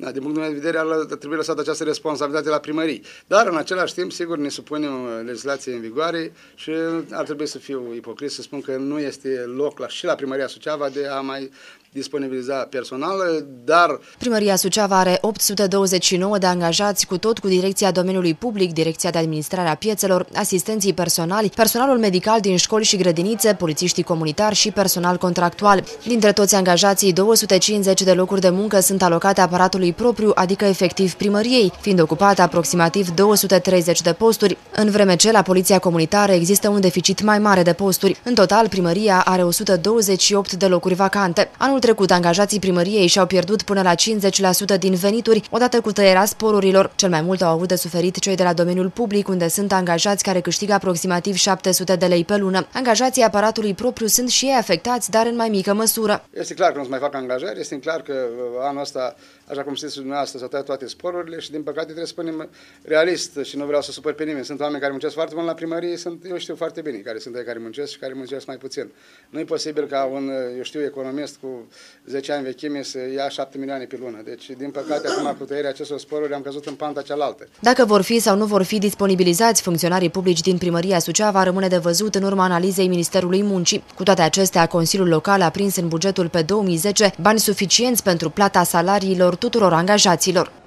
Da, din punctul meu de vedere, ar trebui lăsată această responsabilitate la primării. Dar, în același timp, sigur, ne supunem uh, legislației în vigoare și uh, ar trebui să fiu ipocrit să spun că nu este loc la, și la primăria Suceava de a mai disponibiliza personală, dar... Primăria Suceava are 829 de angajați, cu tot cu Direcția Domeniului Public, Direcția de Administrare a Piețelor, asistenții personali, personalul medical din școli și grădinițe, polițiștii comunitari și personal contractual. Dintre toți angajații, 250 de locuri de muncă sunt alocate aparatului propriu, adică efectiv primăriei, fiind ocupate aproximativ 230 de posturi, în vreme ce la Poliția Comunitară există un deficit mai mare de posturi. În total, primăria are 128 de locuri vacante. Anul trecut, angajații primăriei și-au pierdut până la 50% din venituri, odată cu tăierea sporurilor. Cel mai mult au avut de suferit cei de la domeniul public, unde sunt angajați care câștigă aproximativ 700 de lei pe lună. Angajații aparatului propriu sunt și ei afectați, dar în mai mică măsură. Este clar că nu se mai fac angajări, este clar că uh, anul ăsta, așa cum știți dumneavoastră, s-au tăiat toate sporurile și, din păcate, trebuie să spunem uh, realist și nu vreau să supăr pe nimeni. Sunt sunt oameni care muncesc foarte mult la primărie, sunt, eu știu foarte bine care sunt ei care muncesc și care muncesc mai puțin. Nu e posibil ca un, eu știu, economist cu 10 ani vechime să ia 7 milioane pe lună. Deci, din păcate, acum cu tăierea acestor sporuri am căzut în panta cealaltă. Dacă vor fi sau nu vor fi disponibilizați funcționarii publici din primăria Suceava rămâne de văzut în urma analizei Ministerului Muncii. Cu toate acestea, Consiliul Local a prins în bugetul pe 2010 bani suficienți pentru plata salariilor tuturor angajaților.